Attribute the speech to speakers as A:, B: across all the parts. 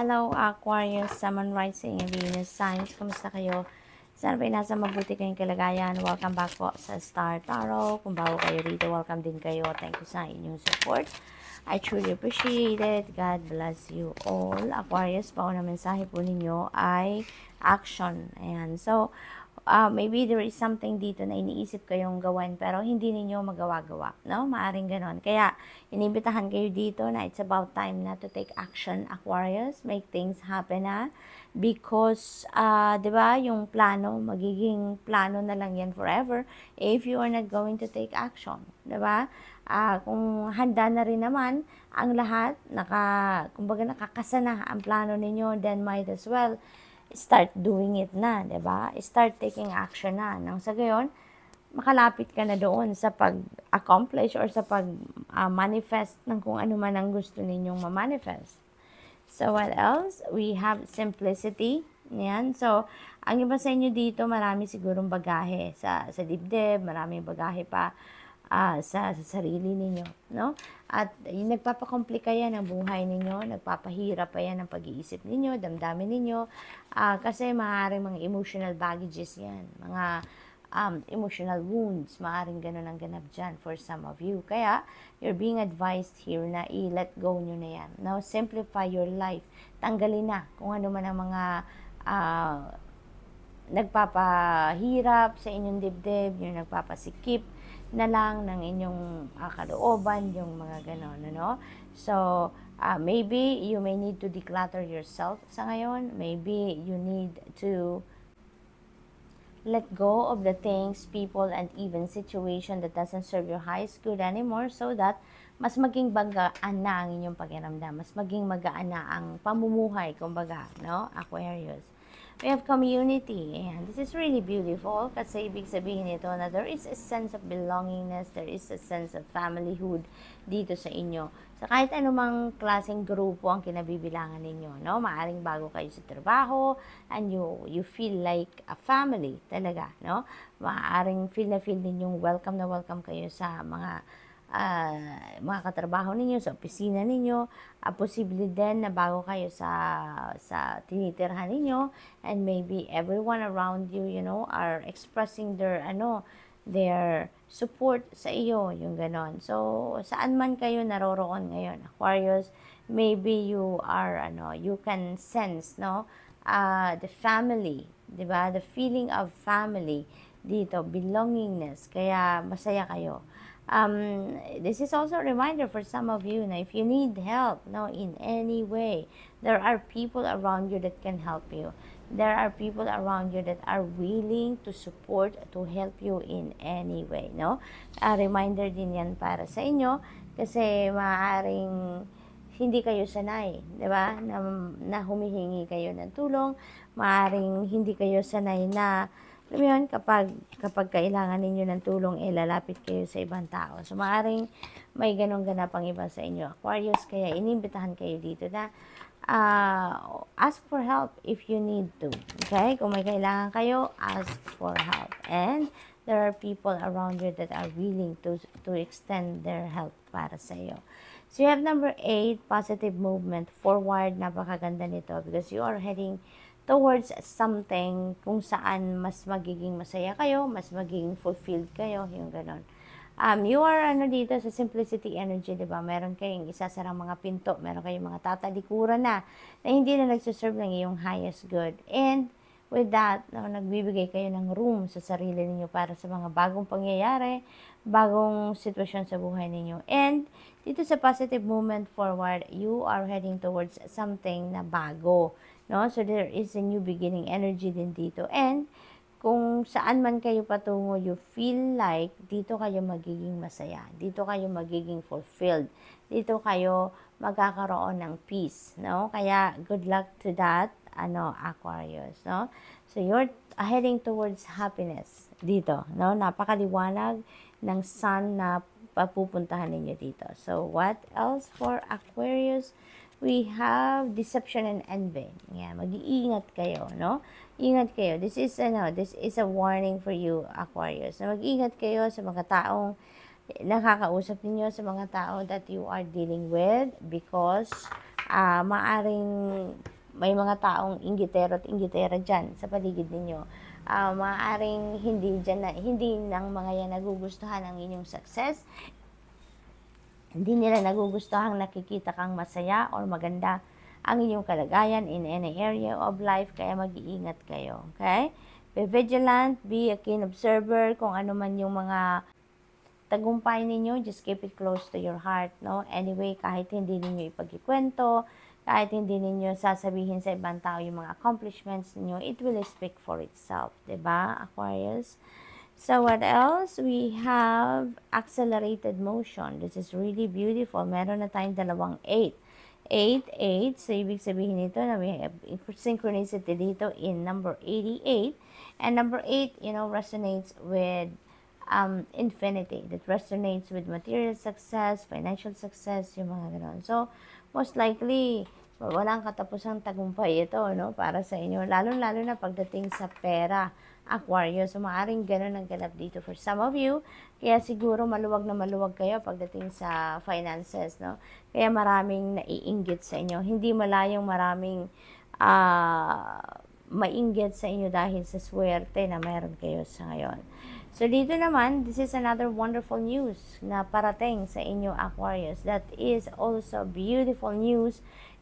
A: Hello Aquarius, Sun Rising and Venus signs. Kumusta kayo? Sana ba nasa mabuti kayong kalagayan? Welcome back po sa Star Tarot. Kung bago kayo dito, welcome din kayo. Thank you sa inyong support. I truly appreciate it. God bless you all. Aquarius, pauna mensahe po ninyo ay action. Ayan. So, uh, maybe there is something dito na iniisip kayong gawan pero hindi ninyo magawa-gawa, no? Maaring ganon. Kaya, inibitahan kayo dito na it's about time na to take action, Aquarius. Make things happen, ha? Ah. Because, uh, di ba, yung plano, magiging plano na lang yan forever if you are not going to take action, di ba? Uh, kung handa na rin naman ang lahat, naka, kumbaga nakakasana ang plano ninyo, then might as well start doing it na, ba diba? Start taking action na. Nang sa gayon, makalapit ka na doon sa pag-accomplish or sa pag-manifest uh, ng kung ano man ang gusto ninyong ma-manifest. So, what else? We have simplicity. Yan. So, ang iba sa inyo dito, marami sigurong bagahe sa, sa dibdib, maraming bagahe pa uh, sa, sa sarili ninyo, no? At yung nagpapakomplika yan ang buhay ninyo, nagpapahirap pa yan ang pag-iisip ninyo, damdamin ninyo, uh, kasi maaaring mga emotional baggages yan, mga um, emotional wounds, maaaring ganun ang ganap dyan for some of you. Kaya, you're being advised here na i-let go nyo na yan. Now, simplify your life. Tanggalin na kung ano man ang mga uh, nagpapahirap sa inyong dibdib, yung nagpapasikip, na lang ng inyong uh, kalooban, yung mga ganon, ano? So, uh, maybe you may need to declutter yourself sa ngayon. Maybe you need to let go of the things, people, and even situation that doesn't serve your highest good anymore so that mas maging bagaan na ang inyong pakiramdam, mas maging magaan na ang pamumuhay, kumbaga, no? Aquarius. We have community. And This is really beautiful kasi ibig sabihin nito na there is a sense of belongingness, there is a sense of familyhood dito sa inyo. Sa kahit anumang klaseng grupo ang kinabibilangan ninyo, no? Maaring bago kayo sa trabaho and you, you feel like a family talaga, no? Maaring feel na feel ninyong welcome na welcome kayo sa mga uh, mga katrabaho ninyo, sa opisina ninyo, uh, posible din na bago kayo sa, sa tinitirhan ninyo, and maybe everyone around you, you know, are expressing their, ano, their support sa iyo, yung ganon. So, saan man kayo naroroon ngayon, Aquarius, maybe you are, ano, you can sense, no, uh, the family, di ba? The feeling of family dito, belongingness, kaya masaya kayo um, this is also a reminder for some of you, Now, if you need help no, in any way, there are people around you that can help you. There are people around you that are willing to support, to help you in any way. No? A reminder din yan para sa inyo kasi maaring hindi kayo sanay, di ba? Na, na humihingi kayo ng tulong, maaring hindi kayo sanay na alam yun, kapag, kapag kailangan ninyo ng tulong, eh, lalapit kayo sa ibang tao. So, maaring may ganong ganap ang iba sa inyo. Aquarius, kaya inimbitahan kayo dito na uh, ask for help if you need to. Okay? Kung may kailangan kayo, ask for help. And there are people around you that are willing to, to extend their help para sa iyo. So, you have number 8, positive movement, forward. Napakaganda nito because you are heading towards something kung saan mas magiging masaya kayo, mas magiging fulfilled kayo, yung ganon. Um, you are ano dito sa simplicity energy, di ba? Meron kayong isasarang mga pinto, meron kayong mga tatalikuran na na hindi na nagsuserve ng iyong highest good. And With that, no, nagbibigay kayo ng room sa sarili ninyo para sa mga bagong pangyayari, bagong sitwasyon sa buhay ninyo. And dito sa positive movement forward, you are heading towards something na bago. No? So, there is a new beginning energy din dito. And, kung saan man kayo patungo, you feel like dito kayo magiging masaya, dito kayo magiging fulfilled, dito kayo magkakaroon ng peace, no? Kaya good luck to that, ano, Aquarius, no? So you're heading towards happiness dito, no? Napakaliwanag ng sun na papupuntahan ninyo dito. So what else for Aquarius? we have deception and envy. Yeah, mag-iingat kayo, no? Ingat kayo. This is, ano, this is a warning for you, Aquarius. Na mag iingat kayo sa mga taong nakakausap niyo sa mga tao that you are dealing with because uh, maaring may mga taong inggitero at ingitera dyan sa paligid ninyo. Uh, maaring hindi dyan na, hindi ng mga yan nagugustuhan ang inyong success hindi nila nagugustuhang nakikita kang masaya or maganda ang inyong kalagayan in any area of life, kaya mag-iingat kayo. Okay? Be vigilant, be a keen observer kung ano man yung mga tagumpay ninyo, just keep it close to your heart, no? Anyway, kahit hindi ninyo ipagkikwento, kahit hindi ninyo sasabihin sa ibang tao yung mga accomplishments ninyo, it will speak for itself, diba, ba? Aquarius. So what else? We have accelerated motion. This is really beautiful. Meron na tayong dalawang 8. 8, 8. So, ibig sabihin nito na we have synchronicity dito in number 88. And number 8, you know, resonates with um, infinity. That resonates with material success, financial success, yung mga ganun. So, most likely, walang katapusang tagumpay ito no, para sa inyo. Lalo-lalo na pagdating sa pera, Aquarius. So, maaaring ganun ang ganap dito for some of you. Kaya siguro maluwag na maluwag kayo pagdating sa finances. No? Kaya maraming naiinggit sa inyo. Hindi malayong maraming uh, mainggit sa inyo dahil sa swerte na meron kayo sa ngayon. So, dito naman, this is another wonderful news na parating sa inyo, Aquarius. That is also beautiful news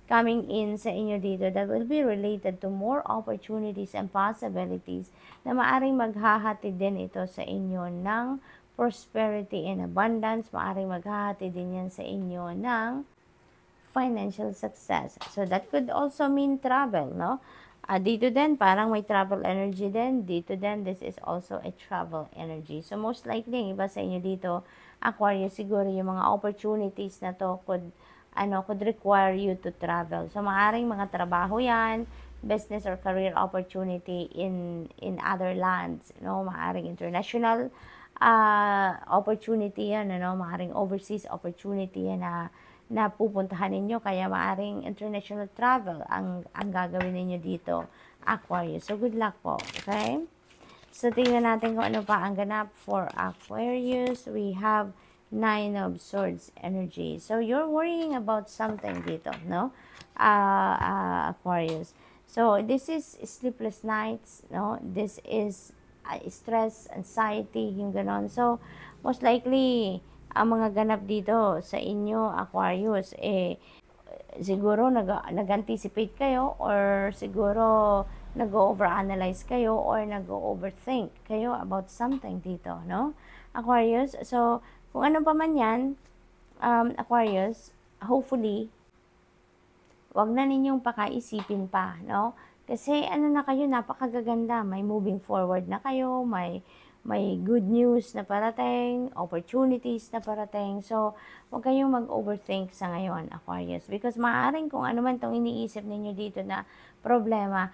A: coming in sa inyo dito that will be related to more opportunities and possibilities na maaring maghahati din ito sa inyo ng prosperity and abundance. Maaring maghahati din yan sa inyo ng financial success. So, that could also mean travel, no? Uh, dito din, parang may travel energy din. Dito din, this is also a travel energy. So, most likely, yung iba sa inyo dito, Aquarius, siguro yung mga opportunities na to could ano, could require you to travel. So, maaaring mga trabaho yan, business or career opportunity in, in other lands. You know, maaaring international uh, opportunity yan, ano, maaaring overseas opportunity yan na, na pupuntahan ninyo. Kaya maaaring international travel ang, ang gagawin ninyo dito, Aquarius. So, good luck po. Okay? So, tingnan natin kung ano pa ang ganap for Aquarius. We have Nine of Swords energy. So, you're worrying about something dito, no? Uh, uh, Aquarius. So, this is sleepless nights, no? This is uh, stress, anxiety, yung ganon. So, most likely, ang mga ganap dito sa inyo, Aquarius, eh, siguro nag- nag-anticipate kayo or siguro nag-overanalyze kayo or nag-overthink kayo about something dito, no? Aquarius, so, kung ano pa man yan, um, Aquarius, hopefully, wag na ninyong pakaisipin pa, no? Kasi ano na kayo, napakagaganda. May moving forward na kayo, may may good news na parating, opportunities na parating. So, huwag kayong mag-overthink sa ngayon, Aquarius. Because maaaring kung ano man itong iniisip ninyo dito na problema,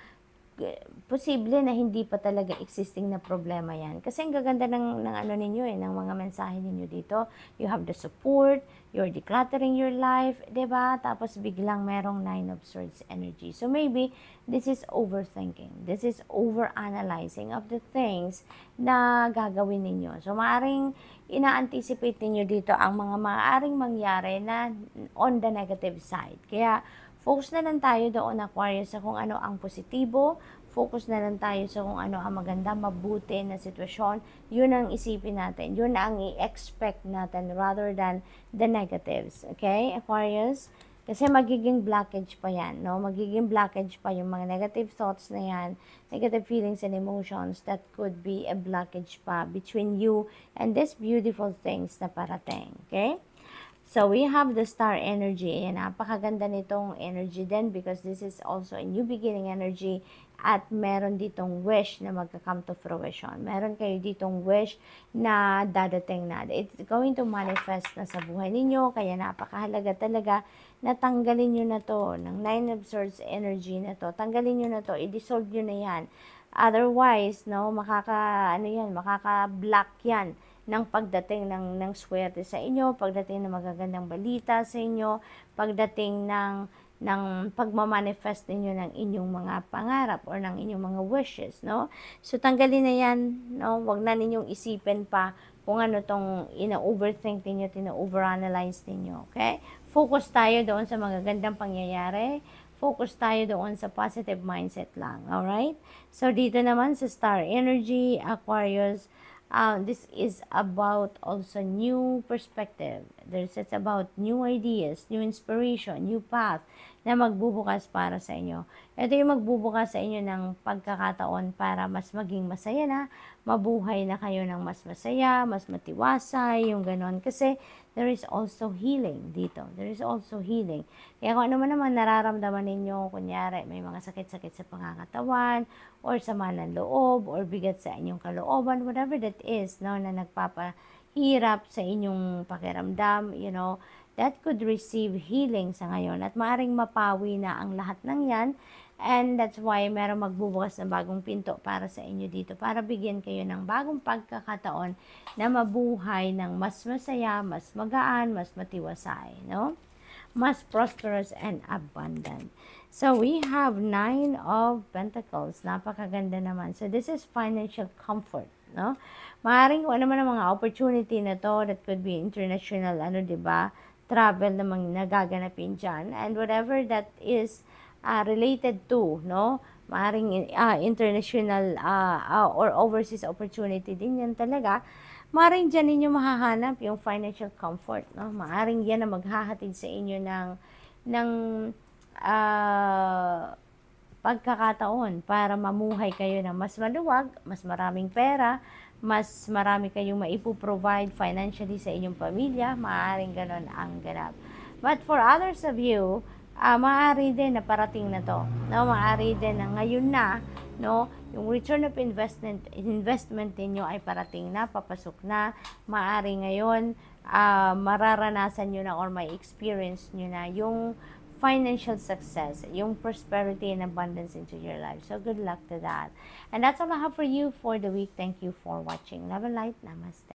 A: posible na hindi pa talaga existing na problema yan. Kasi ang gaganda ng, ng ano ninyo eh, ng mga mensahe ninyo dito. You have the support, you're decluttering your life, ba diba? Tapos biglang merong nine of swords energy. So maybe this is overthinking. This is overanalyzing of the things na gagawin ninyo. So maaring ina-anticipate ninyo dito ang mga maaring mangyari na on the negative side. Kaya Focus na lang tayo doon, Aquarius, sa kung ano ang positibo, focus na lang tayo sa kung ano ang maganda, mabuti na sitwasyon, yun ang isipin natin. Yun ang i-expect natin rather than the negatives. Okay, Aquarius? Kasi magiging blockage pa yan, no? Magiging blockage pa yung mga negative thoughts na yan, negative feelings and emotions that could be a blockage pa between you and this beautiful things na parating. Okay? So we have the star energy. And napakaganda nitong energy din because this is also a new beginning energy at meron ditong wish na magka-come to fruition. Meron kayo ditong wish na dadating na. It's going to manifest na sa buhay ninyo kaya napakahalaga talaga na tanggalin nyo na to ng nine of swords energy na to. Tanggalin nyo na to. I-dissolve nyo na yan. Otherwise, no, makaka, ano yan, makaka-block yan ng pagdating ng, ng swerte sa inyo, pagdating ng magagandang balita sa inyo, pagdating ng, ng pagmamanifest ninyo ng inyong mga pangarap or ng inyong mga wishes, no? So, tanggalin na yan, no? Huwag na ninyong isipin pa kung ano tong ina-overthink ninyo, tina-overanalyze ninyo, okay? Focus tayo doon sa mga gandang pangyayari, focus tayo doon sa positive mindset lang, alright? So, dito naman sa star energy, Aquarius, uh, this is about also new perspective. There's it's about new ideas, new inspiration, new path, na magbubukas para sa inyo. Ito yung magbubukas sa inyo ng pagkakataon para mas maging masaya na, mabuhay na kayo ng mas masaya, mas matiwasay, yung ganon. Kasi there is also healing dito. There is also healing. Kaya kung ano man naman nararamdaman ninyo, kunyari may mga sakit-sakit sa pangangatawan, or sa ng loob, or bigat sa inyong kalooban, whatever that is, no, na nagpapahirap sa inyong pakiramdam, you know, that could receive healing sa ngayon at maaring mapawi na ang lahat ng yan and that's why merong magbubukas ng bagong pinto para sa inyo dito para bigyan kayo ng bagong pagkakataon na mabuhay ng mas masaya, mas magaan, mas matiwasay, no? Mas prosperous and abundant. So we have nine of pentacles. Napakaganda naman. So this is financial comfort, no? Maaring kung ano man ang mga opportunity na to that could be international, ano, 'di ba? travel na namang nagaganapin dyan. And whatever that is uh, related to, no? Maaring uh, international uh, uh, or overseas opportunity din yan talaga. Maaring dyan ninyo mahahanap yung financial comfort, no? Maaring yan ang maghahatid sa inyo ng, ng uh, pagkakataon para mamuhay kayo ng mas maluwag, mas maraming pera, mas marami kayong maipoprovide financially sa inyong pamilya, maaaring ganon ang ganap. But for others of you, uh, maaari din na parating na to. No, maaari din na ngayon na, no, yung return of investment investment ninyo ay parating na, papasok na. Maaari ngayon uh, mararanasan niyo na or may experience niyo na yung financial success, yung prosperity and abundance into your life. So good luck to that. And that's all I have for you for the week. Thank you for watching. Love and light. Namaste.